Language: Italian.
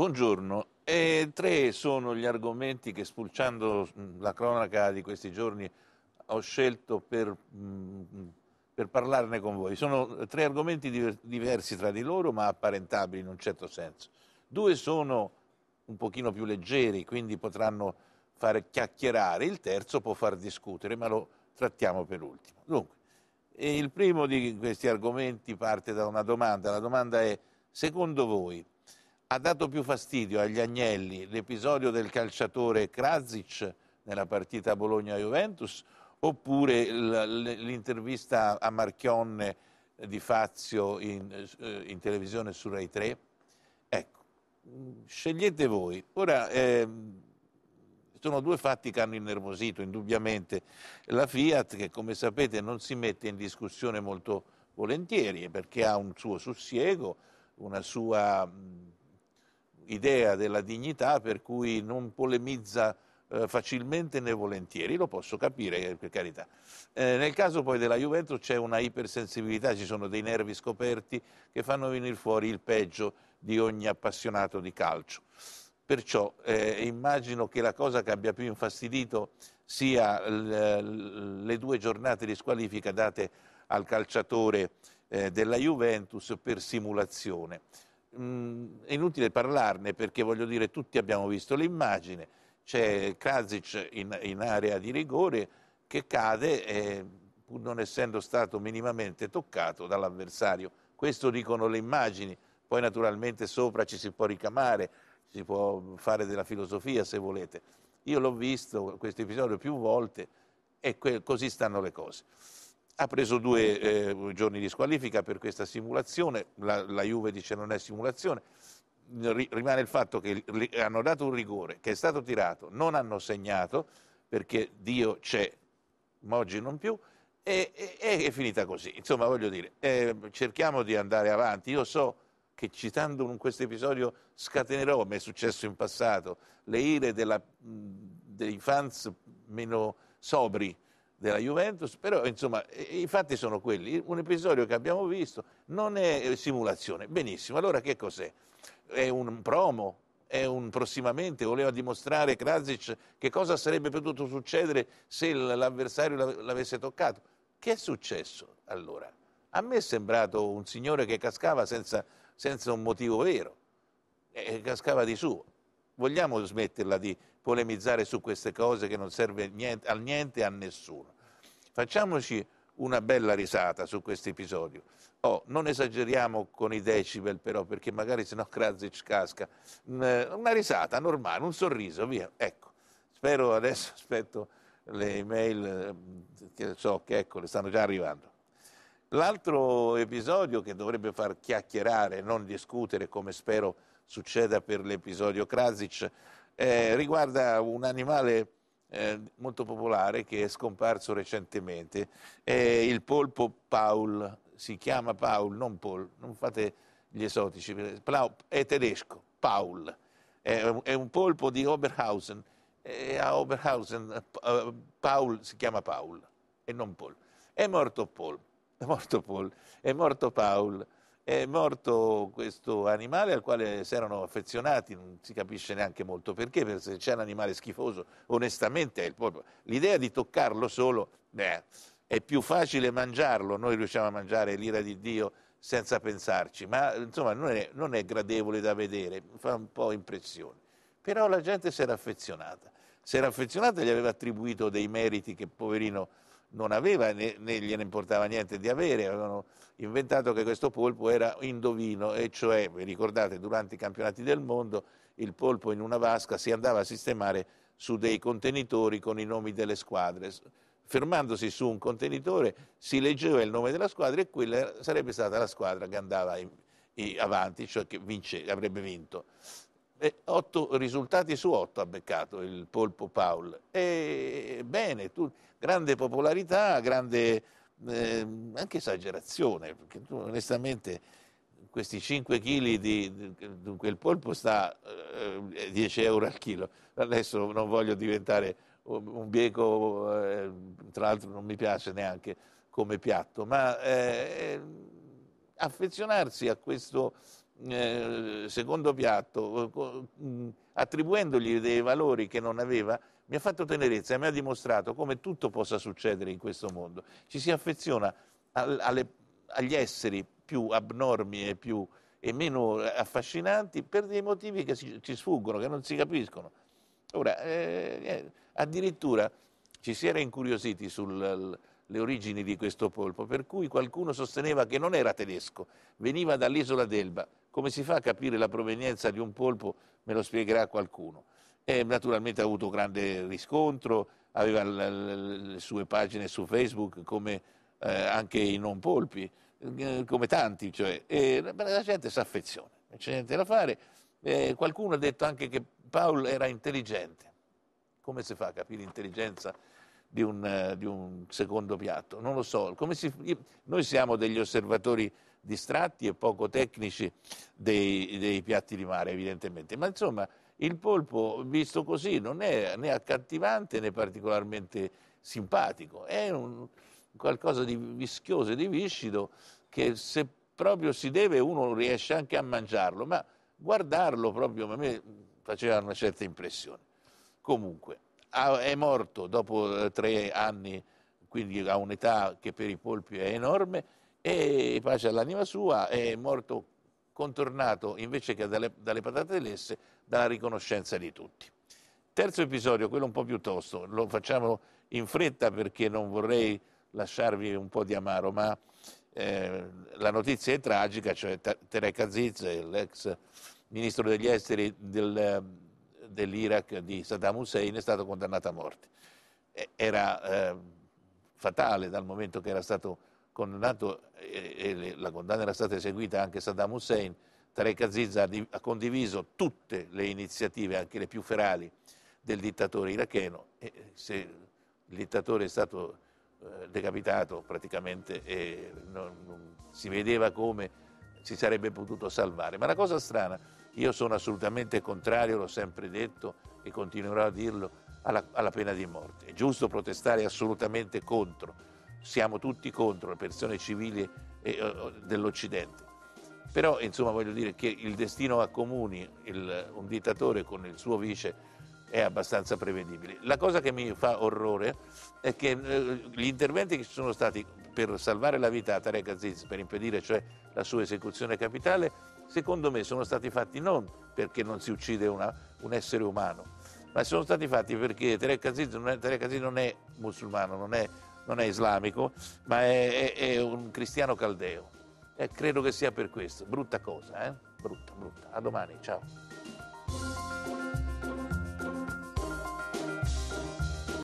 Buongiorno. E tre sono gli argomenti che, spulciando mm, la cronaca di questi giorni, ho scelto per, mm, per parlarne con voi. Sono tre argomenti diversi tra di loro, ma apparentabili in un certo senso. Due sono un pochino più leggeri, quindi potranno far chiacchierare. Il terzo può far discutere, ma lo trattiamo per ultimo. Dunque, il primo di questi argomenti parte da una domanda. La domanda è, secondo voi, ha dato più fastidio agli agnelli l'episodio del calciatore Krazic nella partita Bologna-Juventus oppure l'intervista a Marchionne di Fazio in, eh, in, televisione su Rai 3? Ecco, scegliete voi. Ora, eh, sono due fatti che hanno innervosito indubbiamente la Fiat che come sapete non si mette in discussione molto volentieri perché ha un suo sussiego, una sua idea della dignità per cui non polemizza eh, facilmente né volentieri, lo posso capire eh, per carità. Eh, nel caso poi della Juventus c'è una ipersensibilità, ci sono dei nervi scoperti che fanno venire fuori il peggio di ogni appassionato di calcio. Perciò eh, immagino che la cosa che abbia più infastidito sia le due giornate di squalifica date al calciatore eh, della Juventus per simulazione mh, è inutile parlarne perché voglio dire tutti abbiamo visto l'immagine, c'è Krasic in, in, area di rigore che cade eh, pur non essendo stato minimamente toccato dall'avversario. Questo dicono le immagini, poi naturalmente sopra ci si può ricamare, si può fare della filosofia se volete. Io l'ho visto questo episodio più volte e così stanno le cose ha preso due eh, giorni di squalifica per questa simulazione, la, la Juve dice non è simulazione, R rimane il fatto che hanno dato un rigore che è stato tirato, non hanno segnato perché Dio c'è, ma oggi non più, e, e, è finita così. Insomma, voglio dire, eh, cerchiamo di andare avanti. Io so che citando questo episodio scatenerò, mi è successo in passato, le ire della, dei fans meno sobri, della Juventus, però insomma i fatti sono quelli. Un episodio che abbiamo visto non è eh, simulazione. Benissimo, allora che cos'è? È un promo? È un prossimamente? Voleva dimostrare Krasic che cosa sarebbe potuto succedere se l'avversario l'avesse toccato? Che è successo allora? A me è sembrato un signore che cascava senza, senza un motivo vero, e eh, cascava di suo vogliamo smetterla di polemizzare su queste cose che non serve niente, al niente e a nessuno. Facciamoci una bella risata su questo episodio. Oh, non esageriamo con i decibel però, perché magari sennò Krazic casca. Mm, una risata normale, un sorriso, via. Ecco, spero adesso, aspetto le email eh, che so che ecco, le stanno già arrivando. L'altro episodio che dovrebbe far chiacchierare, non discutere, come spero succeda per l'episodio Krasic, eh, riguarda un animale eh, molto popolare che è scomparso recentemente, è il polpo Paul, si chiama Paul, non Paul, non fate gli esotici, è tedesco, Paul, è un, è un polpo di Oberhausen, e a Oberhausen eh, Paul si chiama Paul e non Paul, è morto Paul è morto Paul, è morto Paul, è morto questo animale al quale si erano affezionati, non si capisce neanche molto perché, perché se c'è un animale schifoso, onestamente è il L'idea di toccarlo solo, beh, è più facile mangiarlo, noi riusciamo a mangiare l'ira di Dio senza pensarci, ma insomma non è, non è gradevole da vedere, fa un po' impressione. Però la gente si era affezionata, si era affezionata e gli aveva attribuito dei meriti che poverino non aveva né, né gliene importava niente di avere, avevano inventato che questo polpo era indovino, e cioè, vi ricordate, durante i campionati del mondo il polpo in una vasca si andava a sistemare su dei contenitori con i nomi delle squadre. Fermandosi su un contenitore si leggeva il nome della squadra e quella sarebbe stata la squadra che andava in, in, avanti, cioè che vince, avrebbe vinto. Eh, otto risultati su otto ha beccato il Polpo Paul. E bene, tu, grande popolarità, grande eh, anche esagerazione, perché tu onestamente questi 5 kg di, di, quel polpo sta eh, 10 eh, euro al chilo. Adesso non voglio diventare un bieco, eh, tra l'altro non mi piace neanche come piatto, ma eh, affezionarsi a questo eh, secondo piatto, mm, attribuendogli dei valori che non aveva, mi ha fatto tenerezza e mi ha dimostrato come tutto possa succedere in questo mondo. Ci si affeziona alle, agli esseri più abnormi e, più, e, meno affascinanti per dei motivi che ci sfuggono, che non si capiscono. Ora, eh, eh addirittura ci si era incuriositi sulle origini di questo polpo, per cui qualcuno sosteneva che non era tedesco, veniva dall'isola d'Elba. Come si fa a capire la provenienza di un polpo? Me lo spiegherà qualcuno. E naturalmente ha avuto grande riscontro, aveva le sue pagine su Facebook come eh, anche i non polpi, eh, come tanti, cioè. E la gente si affeziona, non c'è niente da fare. Eh, qualcuno ha detto anche che Paul era intelligente. Come si fa a capire l'intelligenza di un, di un secondo piatto? Non lo so. Si, noi siamo degli osservatori distratti e poco tecnici dei, dei piatti di mare evidentemente, ma insomma il polpo visto così non è né accattivante né particolarmente simpatico, è un, qualcosa di vischioso e di viscido che se proprio si deve uno riesce anche a mangiarlo, ma guardarlo proprio a me faceva una certa impressione. Comunque, è morto dopo eh, tre anni, quindi a un'età che per i polpi è enorme, e pace all'anima sua, è morto contornato invece che dalle, dalle patate dell'esse dalla riconoscenza di tutti. Terzo episodio, quello un po' più tosto, lo facciamo in fretta perché non vorrei lasciarvi un po' di amaro, ma eh, la notizia è tragica, cioè Tarek Aziz, l'ex ministro degli esteri del, dell'Iraq di Saddam Hussein, è stato condannato a morte. Era eh, fatale dal momento che era stato condannato e, la condanna era stata eseguita anche Saddam Hussein, Tarek Aziz ha, condiviso tutte le iniziative, anche le più ferali, del dittatore iracheno e se il dittatore è stato eh, decapitato praticamente e non, non si vedeva come si sarebbe potuto salvare. Ma la cosa strana, io sono assolutamente contrario, l'ho sempre detto e continuerò a dirlo, alla, alla pena di morte. È giusto protestare assolutamente contro siamo tutti contro le persone civili eh, dell'Occidente. Però insomma voglio dire che il destino a comuni il, un dittatore con il suo vice è abbastanza prevedibile. La cosa che mi fa orrore è che eh, gli interventi che ci sono stati per salvare la vita a Tarek Aziz, per impedire cioè la sua esecuzione capitale, secondo me sono stati fatti non perché non si uccide una, un essere umano, ma sono stati fatti perché Tarek Aziz non è, Tarek Aziz non è musulmano, non è non è islamico, ma è, è, è un cristiano caldeo. Eh, credo che sia per questo. Brutta cosa, eh? Brutta, brutta. A domani, ciao.